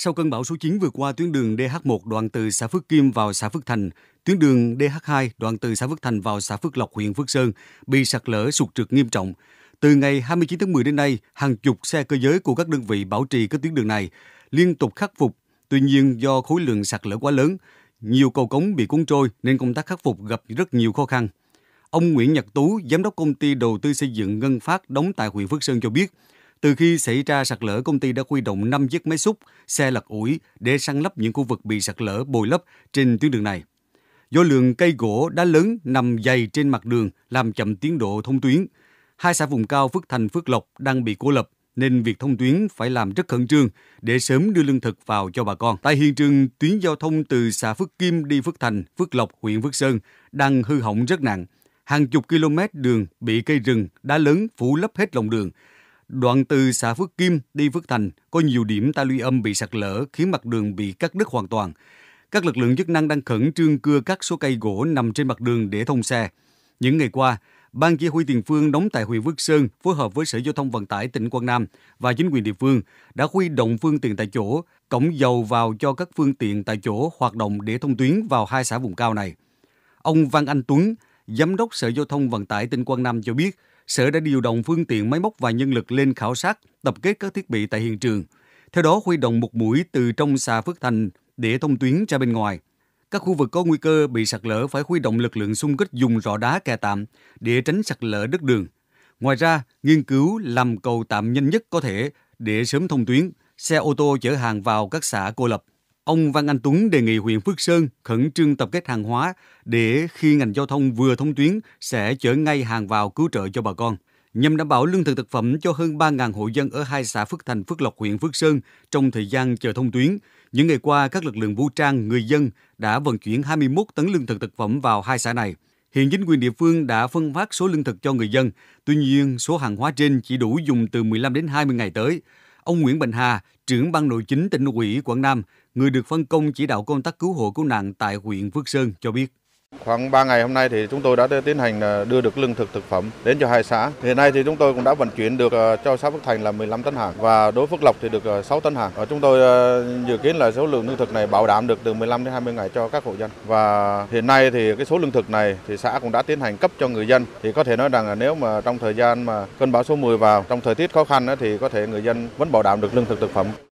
Sau cơn bão số 9 vừa qua, tuyến đường DH1 đoạn từ xã Phước Kim vào xã Phước Thành, tuyến đường DH2 đoạn từ xã Phước Thành vào xã Phước Lộc, huyện Phước Sơn bị sạt lở sụt trượt nghiêm trọng. Từ ngày 29 tháng 10 đến nay, hàng chục xe cơ giới của các đơn vị bảo trì các tuyến đường này liên tục khắc phục. Tuy nhiên, do khối lượng sạt lở quá lớn, nhiều cầu cống bị cuốn trôi nên công tác khắc phục gặp rất nhiều khó khăn. Ông Nguyễn Nhật Tú, giám đốc công ty đầu tư xây dựng Ngân Phát đóng tại huyện Phước Sơn cho biết, từ khi xảy ra sạt lở, công ty đã huy động 5 chiếc máy xúc, xe lật ủi để săn lấp những khu vực bị sạt lở bồi lấp trên tuyến đường này. Do lượng cây gỗ đá lớn nằm dày trên mặt đường làm chậm tiến độ thông tuyến, hai xã vùng cao Phước Thành, Phước Lộc đang bị cô lập nên việc thông tuyến phải làm rất khẩn trương để sớm đưa lương thực vào cho bà con. Tại hiện trường, tuyến giao thông từ xã Phước Kim đi Phước Thành, Phước Lộc, huyện Phước Sơn đang hư hỏng rất nặng. Hàng chục km đường bị cây rừng, đá lớn phủ lấp hết lòng đường, Đoạn từ xã Phước Kim đi Phước Thành có nhiều điểm ta luy âm bị sạt lở khiến mặt đường bị cắt đứt hoàn toàn. Các lực lượng chức năng đang khẩn trương cưa các số cây gỗ nằm trên mặt đường để thông xe. Những ngày qua, Ban chỉ huy tiền phương đóng tại huyện Phước Sơn phối hợp với Sở Giao thông Vận tải tỉnh Quảng Nam và chính quyền địa phương đã huy động phương tiện tại chỗ, cổng dầu vào cho các phương tiện tại chỗ hoạt động để thông tuyến vào hai xã vùng cao này. Ông Văn Anh Tuấn, Giám đốc Sở Giao thông Vận tải tỉnh Quảng Nam cho biết, Sở đã điều động phương tiện máy móc và nhân lực lên khảo sát, tập kết các thiết bị tại hiện trường. Theo đó, huy động một mũi từ trong xã Phước Thành để thông tuyến ra bên ngoài. Các khu vực có nguy cơ bị sạt lở phải huy động lực lượng xung kích dùng rọ đá kè tạm để tránh sạt lở đất đường. Ngoài ra, nghiên cứu làm cầu tạm nhanh nhất có thể để sớm thông tuyến, xe ô tô chở hàng vào các xã cô lập. Ông Văn Anh Tuấn đề nghị huyện Phước Sơn khẩn trương tập kết hàng hóa để khi ngành giao thông vừa thông tuyến sẽ chở ngay hàng vào cứu trợ cho bà con nhằm đảm bảo lương thực thực phẩm cho hơn 3.000 hộ dân ở hai xã Phước Thành, Phước Lộc, huyện Phước Sơn trong thời gian chờ thông tuyến. Những ngày qua, các lực lượng vũ trang, người dân đã vận chuyển 21 tấn lương thực thực phẩm vào hai xã này. Hiện chính quyền địa phương đã phân phát số lương thực cho người dân, tuy nhiên số hàng hóa trên chỉ đủ dùng từ 15 đến 20 ngày tới. Ông Nguyễn Bình Hà, trưởng ban nội chính tỉnh ủy Quảng Nam, người được phân công chỉ đạo công tác cứu hộ cứu nạn tại huyện Phước Sơn cho biết. Khoảng 3 ngày hôm nay thì chúng tôi đã tiến hành ờ, đưa được lương thực thực phẩm đến cho hai xã. Hiện nay thì chúng tôi cũng đã vận chuyển được ờ, cho xã Phước Thành là 15 tấn hàng và đối Phước Lộc thì được 6 ờ, tấn hàng. Và chúng tôi dự kiến là số lượng lương thực này bảo đảm được từ 15 đến 20 ngày cho các hộ dân. Và hiện nay thì cái số lương thực này thì xã cũng đã tiến hành cấp cho người dân. Thì có thể nói rằng là nếu mà trong thời gian mà cơn bão số 10 vào trong thời tiết khó khăn thì có thể người dân vẫn bảo đảm được lương thực thực phẩm.